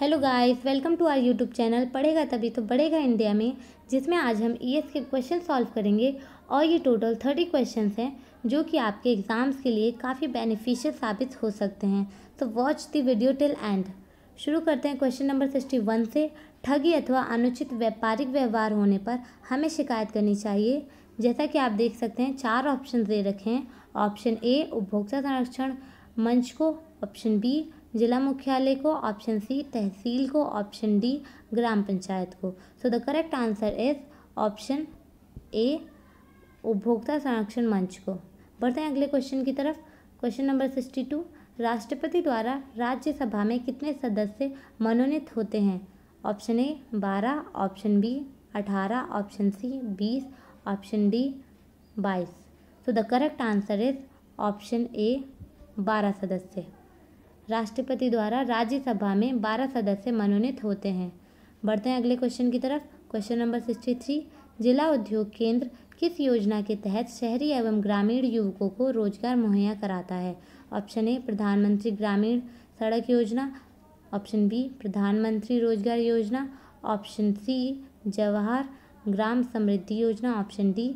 hello guys welcome to our YouTube channel पढ़ेगा तभी तो बढ़ेगा इंडिया में जिसमें आज हम ई e के क्वेश्चन सॉल्व करेंगे और ये टोटल थर्टी क्वेश्चन हैं जो कि आपके एग्ज़ाम्स के लिए काफ़ी बेनिफिशियल साबित हो सकते हैं तो watch the video till end शुरू करते हैं क्वेश्चन नंबर सिक्सटी वन से ठगी अथवा अनुचित व्यापारिक व्यवहार होने पर हमें शिकायत करनी चाहिए जैसा कि आप देख सकते हैं चार ऑप्शन दे रखे हैं ऑप्शन ए उपभोक्ता संरक्षण मंच को ऑप्शन बी जिला मुख्यालय को ऑप्शन सी तहसील को ऑप्शन डी ग्राम पंचायत को so the correct answer is option A उपभोक्ता संरक्षण मंच को बढ़ते हैं अगले क्वेश्चन की तरफ क्वेश्चन नंबर सिक्सटी टू राष्ट्रपति द्वारा राज्यसभा में कितने सदस्य मनोनीत होते हैं ऑप्शन ए बारह ऑप्शन बी अठारह ऑप्शन सी बीस ऑप्शन डी बाईस so the correct answer is option A बारह सदस्य राष्ट्रपति द्वारा राज्यसभा में बारह सदस्य मनोनीत होते हैं बढ़ते हैं अगले क्वेश्चन की तरफ क्वेश्चन नंबर सिक्सटी थ्री जिला उद्योग केंद्र किस योजना के तहत शहरी एवं ग्रामीण युवकों को रोजगार मुहैया कराता है ऑप्शन ए प्रधानमंत्री ग्रामीण सड़क योजना ऑप्शन बी प्रधानमंत्री रोजगार योजना ऑप्शन सी जवाहर ग्राम समृद्धि योजना ऑप्शन डी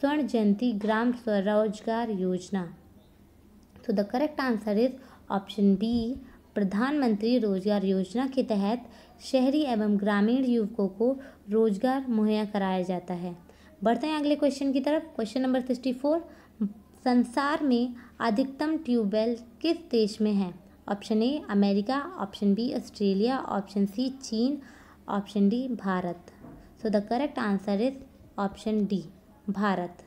स्वर्ण जयंती ग्राम स्वरोजगार योजना तो the correct answer is option B प्रधानमंत्री रोजगार योजना के तहत शहरी एवं ग्रामीण युवकों को रोजगार मुहैया कराया जाता है बढ़ते हैं अगले क्वेश्चन की तरफ क्वेश्चन नंबर सिक्सटी फोर संसार में अधिकतम ट्यूबवेल किस देश में है option A America option B Australia option C चीन option D Bharat so the correct answer is option D Bharat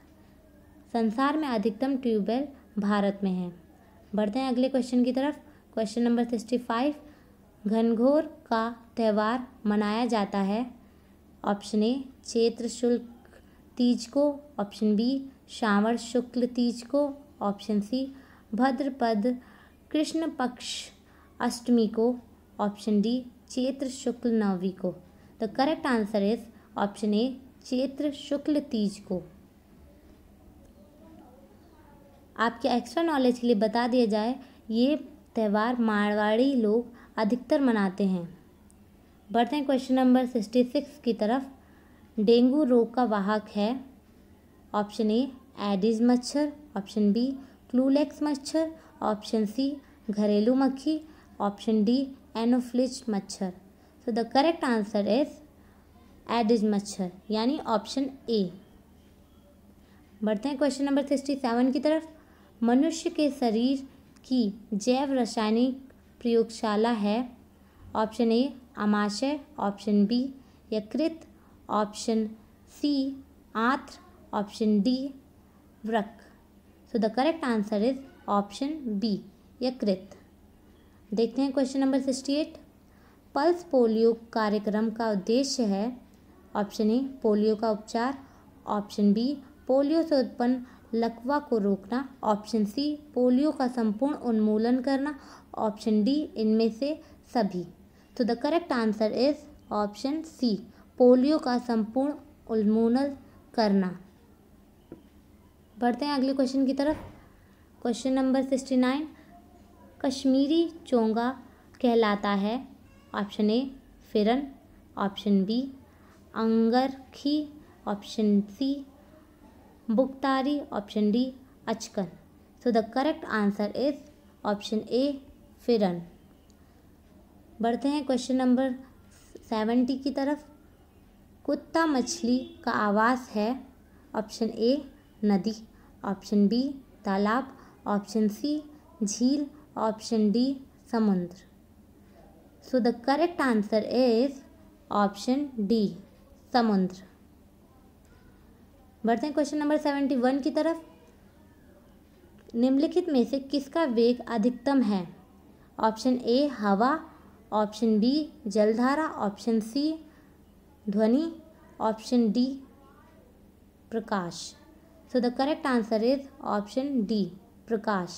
संसार में अधिकतम ट्यूबवेल भारत में है बढ़ते हैं अगले क्वेश्चन की तरफ क्वेश्चन नंबर सिक्सटी फाइव घनघोर का त्यौहार मनाया जाता है ऑप्शन ए चेत्र शुल्क तीज को ऑप्शन बी श्रावण शुक्ल तीज को ऑप्शन सी भद्रपद कृष्ण पक्ष अष्टमी को ऑप्शन डी चैत्र शुक्ल नवी को the correct answer is option A चैत्र शुक्ल तीज को आपके एक्स्ट्रा नॉलेज के लिए बता दिया जाए ये त्यौहार मारवाड़ी लोग अधिकतर मनाते हैं बढ़ते हैं क्वेश्चन नंबर सिक्सटी सिक्स की तरफ डेंगू रोग का वाहक है ऑप्शन ए एडिज मच्छर ऑप्शन बी क्लूलेक्स मच्छर ऑप्शन सी घरेलू मक्खी ऑप्शन डी एनोफ्लिच मच्छर so the correct answer is Aedes मच्छर यानी ऑप्शन ए बढ़ते हैं क्वेश्चन नंबर सिक्सटी सेवन की तरफ मनुष्य के शरीर की जैव रासायनिक प्रयोगशाला है ऑप्शन ए आमाशय ऑप्शन बी यकृत ऑप्शन सी आंत्र ऑप्शन डी व्रक so the correct answer is option B यकृत देखते हैं question number sixty eight pulse polio कार्यक्रम का उद्देश्य है ऑप्शन ए पोलियो का उपचार ऑप्शन बी पोलियो से उत्पन्न लकवा को रोकना ऑप्शन सी पोलियो का संपूर्ण उन्मूलन करना ऑप्शन डी इनमें से सभी तो the correct answer is option C polio का संपूर्ण उन्मूलन करना बढ़ते हैं अगले क्वेश्चन की तरफ question number sixty nine Kashmiri चोंगा कहलाता है ऑप्शन ए फिरन ऑप्शन बी अंगरखी ऑप्शन सी बुख्तारी ऑप्शन डी अचकन so the correct answer is option A फिरन बढ़ते हैं क्वेश्चन नंबर सेवेंटी की तरफ कुत्ता मछली का आवास है ऑप्शन ए नदी ऑप्शन बी तालाब ऑप्शन सी झील ऑप्शन डी समुद्र so the correct answer is option D समुद्र बढ़ते हैं क्वेश्चन नंबर सेवेंटी वन की तरफ निम्नलिखित में से किसका वेग अधिकतम है ऑप्शन ए हवा ऑप्शन बी जलधारा ऑप्शन सी ध्वनि ऑप्शन डी प्रकाश so the correct answer is option D प्रकाश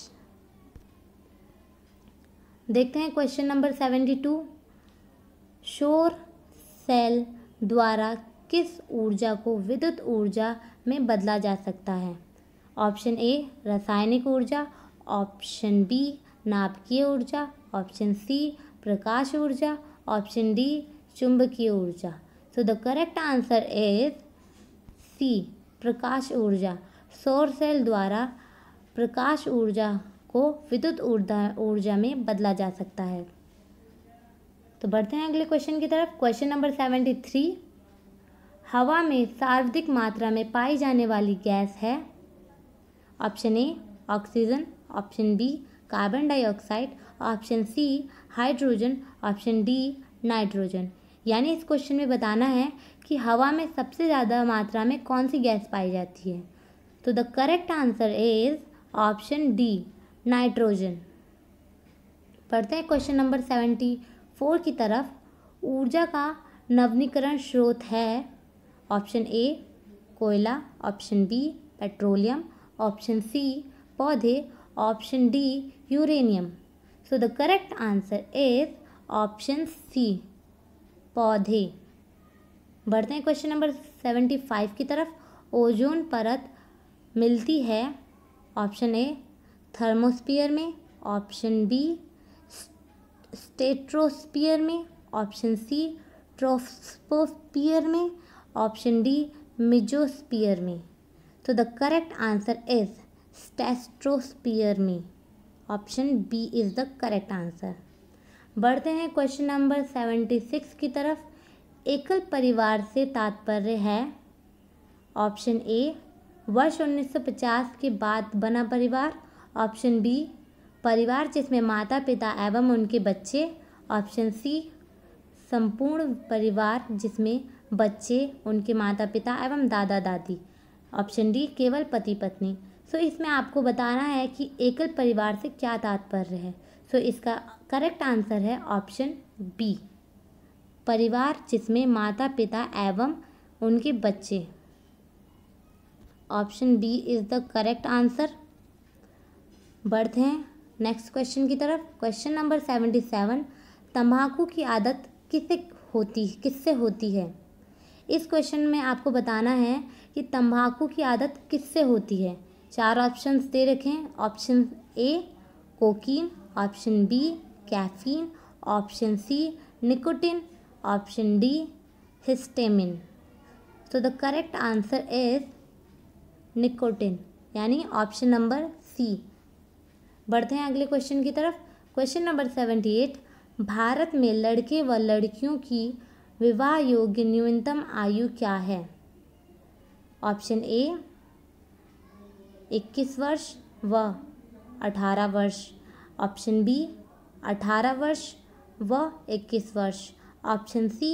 देखते हैं क्वेश्चन नंबर सेवेंटी टू शोर सेल द्वारा किस ऊर्जा को विद्युत ऊर्जा में बदला जा सकता है ऑप्शन ए रासायनिक ऊर्जा ऑप्शन बी नाभिकीय ऊर्जा ऑप्शन सी प्रकाश ऊर्जा ऑप्शन डी चुंबकीय ऊर्जा so the correct answer is C प्रकाश ऊर्जा सौर सेल द्वारा प्रकाश ऊर्जा को विद्युत ऊर्जा ऊर्जा में बदला जा सकता है तो बढ़ते हैं अगले क्वेश्चन की तरफ क्वेश्चन नंबर सेवेंटी थ्री हवा में सर्वाधिक मात्रा में पाई जाने वाली गैस है option A oxygen option B carbon dioxide option C hydrogen option D nitrogen यानी इस क्वेश्चन में बताना है कि हवा में सबसे ज़्यादा मात्रा में कौन सी गैस पाई जाती है तो the correct answer is option D nitrogen पढ़ते हैं क्वेश्चन नंबर सेवेंटी फोर की तरफ ऊर्जा का नवनीकरण स्रोत है ऑप्शन ए कोयला option B petroleum option C पौधे option D uranium so the correct answer is option C पौधे बढ़ते हैं क्वेश्चन नंबर सेवेंटी फाइव की तरफ ओजोन परत मिलती है ऑप्शन ए थर्मोस्पियर में ऑप्शन बी स्टेट्रोस्पियर में ऑप्शन सी ट्रोस्पोस्पियर में ऑप्शन डी मिजोस्पियर में तो the correct answer is stratosphere में option B is the correct answer बढ़ते हैं क्वेश्चन नंबर सेवेंटी सिक्स की तरफ एकल परिवार से तात्पर्य है ऑप्शन ए वर्ष 1950 के बाद बना परिवार ऑप्शन बी परिवार जिसमें माता पिता एवं उनके बच्चे ऑप्शन सी संपूर्ण परिवार जिसमें बच्चे उनके माता पिता एवं दादा दादी ऑप्शन डी केवल पति पत्नी सो so, इसमें आपको बताना है कि एकल परिवार से क्या तात्पर्य है सो so, इसका करेक्ट आंसर है ऑप्शन बी परिवार जिसमें माता पिता एवं उनके बच्चे option B is the correct answer बढ़ते हैं नेक्स्ट क्वेश्चन की तरफ क्वेश्चन नंबर सेवेंटी सेवन तम्बाकू की आदत किसे होती किससे होती है इस क्वेश्चन में आपको बताना है कि तंबाकू की आदत किससे होती है चार ऑप्शंस दे रखें option A cocaine option B caffeine option C nicotine option D histamine तो the correct answer is nicotine यानी ऑप्शन नंबर सी बढ़ते हैं अगले क्वेश्चन की तरफ question number seventy eight Bharat में लड़के व लड़कियों की विवाह योग्य न्यूनतम आयु क्या है ऑप्शन ए 21 वर्ष व 18 वर्ष ऑप्शन बी 18 वर्ष व 21 वर्ष ऑप्शन सी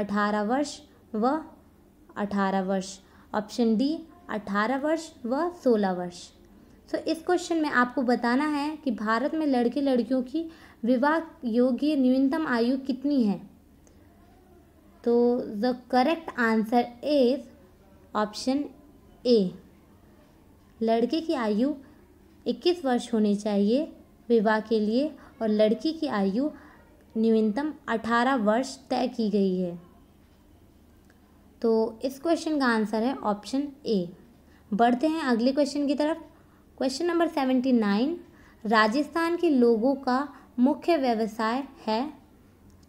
18 वर्ष व 18 वर्ष ऑप्शन डी 18 वर्ष व 16 वर्ष सो so, इस क्वेश्चन में आपको बताना है कि भारत में लड़के लड़कियों की विवाह योग्य न्यूनतम आयु कितनी है तो the correct answer is option A लड़के की आयु 21 वर्ष होनी चाहिए विवाह के लिए और लड़की की आयु न्यूनतम 18 वर्ष तय की गई है तो इस क्वेश्चन का आंसर है ऑप्शन ए बढ़ते हैं अगले क्वेश्चन की तरफ question number seventy nine Rajasthan के लोगों का मुख्य व्यवसाय है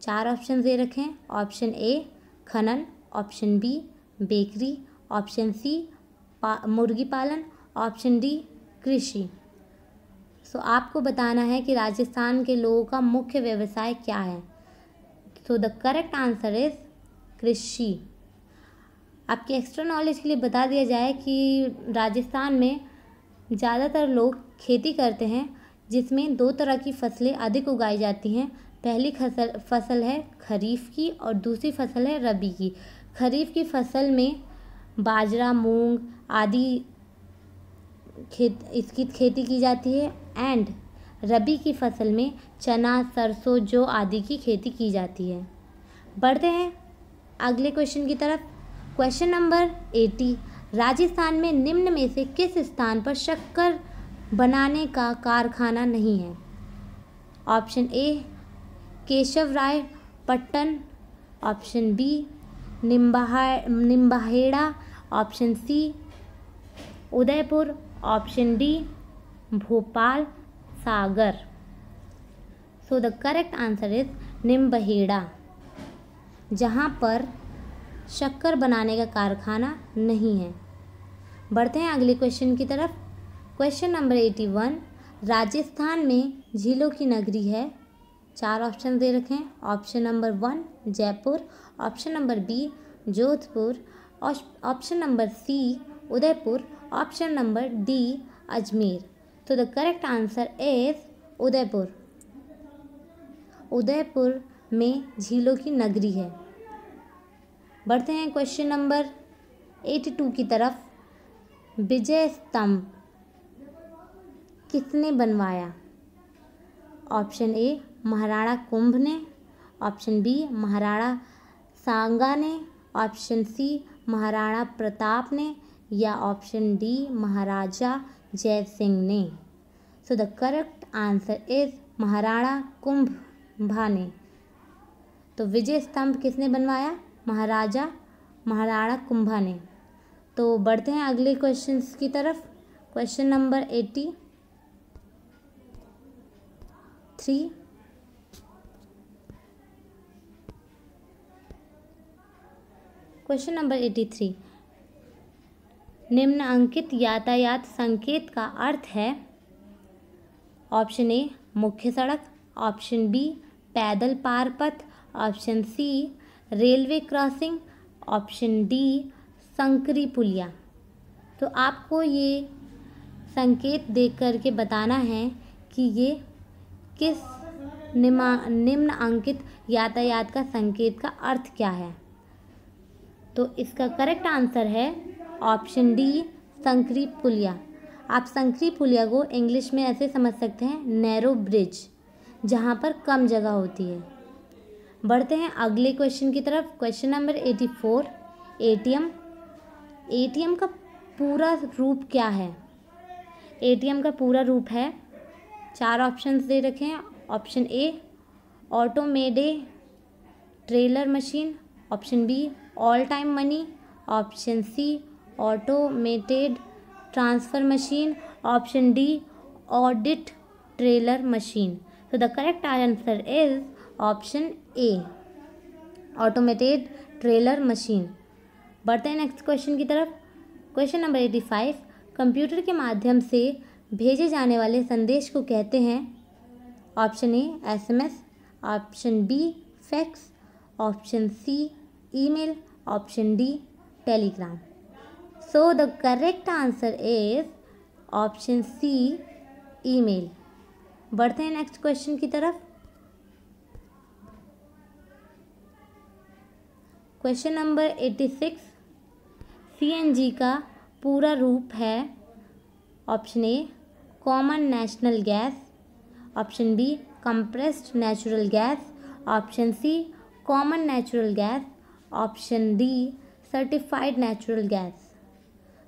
चार ऑप्शन दे रखे हैं ऑप्शन ए खनन option B bakery option C पा, मुर्गी पालन ऑप्शन डी कृषि सो आपको बताना है कि राजस्थान के लोगों का मुख्य व्यवसाय क्या है so the correct answer is कृषि आपके एक्स्ट्रा नॉलेज के लिए बता दिया जाए कि राजस्थान में ज़्यादातर लोग खेती करते हैं जिसमें दो तरह की फसलें अधिक उगाई जाती हैं पहली फसल फसल है खरीफ की और दूसरी फसल है रबी की खरीफ की फसल में बाजरा मूंग आदि खेत इसकी खेती की जाती है एंड रबी की फसल में चना सरसों जौ आदि की खेती की जाती है बढ़ते हैं अगले क्वेश्चन की तरफ क्वेश्चन नंबर एटी राजस्थान में निम्न में से किस स्थान पर शक्कर बनाने का कारखाना नहीं है option A Keshav Rai Pattan option B निम्बाहा Nimbahera option C Udaipur option D Bhopal Sagar so the correct answer is Nimbahera जहाँ पर शक्कर बनाने का कारखाना नहीं है बढ़ते हैं अगले क्वेश्चन की तरफ question number eighty one Rajasthan में झीलों की नगरी है चार ऑप्शन दे रखे हैं option number one Jaipur option number B Jodhpur option number C Udaipur option number D Ajmer तो the correct answer is Udaipur Udaipur में झीलों की नगरी है बढ़ते हैं क्वेश्चन नंबर एटी टू की तरफ विजय स्तंभ किसने बनवाया ऑप्शन ए महाराणा कुंभ ने ऑप्शन बी महाराणा सांगा ने ऑप्शन सी महाराणा प्रताप ने या ऑप्शन डी महाराजा जय सिंह ने so the correct answer is Maharana Kumbha ने तो विजय स्तंभ किसने बनवाया महाराजा महाराणा कुंभा ने तो बढ़ते हैं अगले क्वेश्चन की तरफ question number eighty three question number eighty three निम्न अंकित यातायात संकेत का अर्थ है ऑप्शन ए मुख्य सड़क ऑप्शन बी पैदल पार पथ option C railway crossing option D संकरी पुलिया तो आपको ये संकेत देख कर के बताना है कि ये किस निमा निम्न अंकित यातायात का संकेत का अर्थ क्या है तो इसका करेक्ट आंसर है ऑप्शन डी संकरी पुलिया आप संकरी पुलिया को इंग्लिश में ऐसे समझ सकते हैं नैरो ब्रिज जहाँ पर कम जगह होती है बढ़ते हैं अगले क्वेश्चन की तरफ question number eighty four A A T M T M का पूरा रूप क्या है ए टी एम का पूरा रूप है चार ऑप्शंस दे रखे हैं option A automated trailer machine option B all time money option C automated transfer machine option D audit trailer machine तो the correct answer is option A automated trailer machine बढ़ते हैं नेक्स्ट क्वेश्चन की तरफ question number eighty five computer के माध्यम से भेजे जाने वाले संदेश को कहते हैं option A SMS option B fax option C email option D telegram so the correct answer is option C email बढ़ते हैं नेक्स्ट क्वेश्चन की तरफ question number eighty six C N G का पूरा रूप है option A common national gas option B compressed natural gas option C common natural gas option D certified natural gas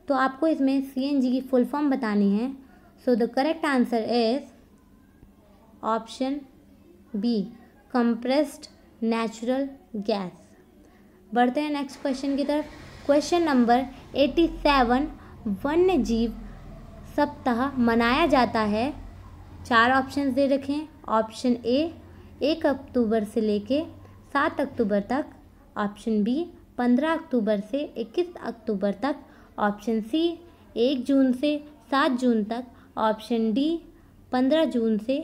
तो आपको इसमें सीएनजी की फुल फॉर्म बतानी है so the correct answer is option B compressed natural gas बढ़ते हैं next question की तरफ क्वेश्चन नंबर एटी सेवन वन्य जीव सप्ताह मनाया जाता है चार ऑप्शंस दे रखें ऑप्शन ए एक अक्टूबर से लेके सात अक्टूबर तक ऑप्शन बी 15 अक्टूबर से 21 अक्टूबर तक ऑप्शन सी 1 जून से 7 जून तक ऑप्शन डी 15 जून से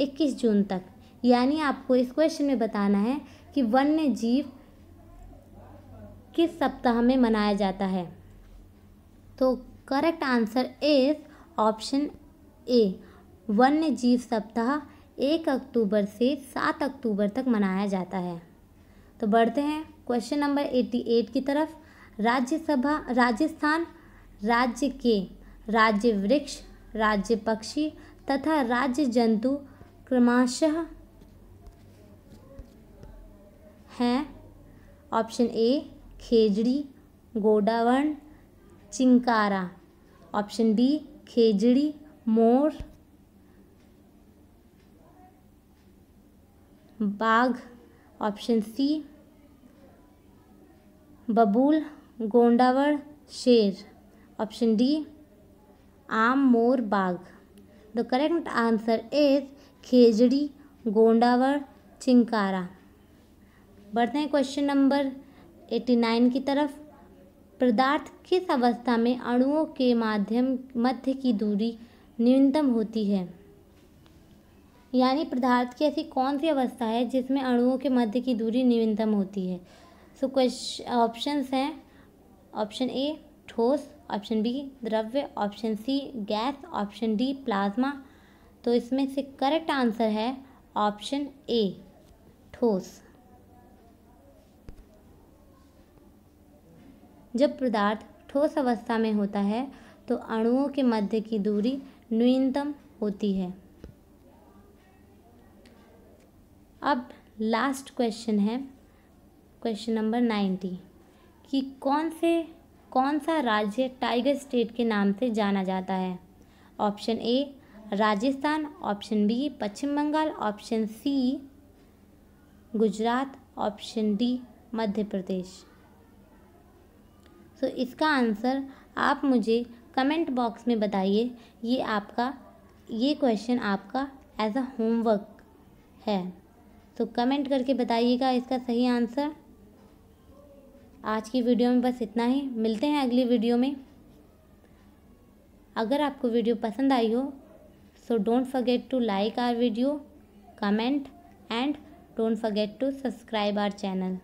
21 जून तक यानी आपको इस क्वेश्चन में बताना है कि वन्य जीव किस सप्ताह में मनाया जाता है तो correct answer is option A वन्य जीव सप्ताह एक अक्टूबर से सात अक्टूबर तक मनाया जाता है तो बढ़ते हैं क्वेश्चन नंबर एट्टी एट की तरफ राज्यसभा राजस्थान राज्य के राज्य वृक्ष राज्य पक्षी तथा राज्य जंतु क्रमशः हैं ऑप्शन ए खेजड़ी गोडावर्ण चिंकारा ऑप्शन बी खेजड़ी मोर बाघ ऑप्शन सी बबूल गोंडावर शेर ऑप्शन डी आम मोर बाघ द करेक्ट आंसर इज खेजड़ी गोंडावर चिंकारा बढ़ते हैं क्वेश्चन नंबर एटी नाइन की तरफ पदार्थ किस अवस्था में अणुओं के माध्यम मध्य की दूरी न्यूनतम होती है यानी पदार्थ की ऐसी कौन सी अवस्था है जिसमें अणुओं के मध्य की दूरी न्यूनतम होती है सो क्वेश्चन ऑप्शंस हैं ऑप्शन ए ठोस ऑप्शन बी द्रव्य option C gas option D plasma तो इसमें से करेक्ट आंसर है ऑप्शन ए ठोस जब पदार्थ ठोस अवस्था में होता है तो अणुओं के मध्य की दूरी न्यूनतम होती है अब लास्ट क्वेश्चन है क्वेश्चन नंबर नाइन्टी कि कौन से कौन सा राज्य टाइगर स्टेट के नाम से जाना जाता है option A Rajasthan option B Paschim Bengal option C Gujarat option D Madhya Pradesh तो इसका आंसर आप मुझे कमेंट बॉक्स में बताइए ये आपका ये क्वेश्चन आपका एज अ होमवर्क है तो कमेंट करके बताइएगा इसका सही आंसर आज की वीडियो में बस इतना ही मिलते हैं अगली वीडियो में अगर आपको वीडियो पसंद आई हो so don't forget to like our video comment and don't forget to subscribe our channel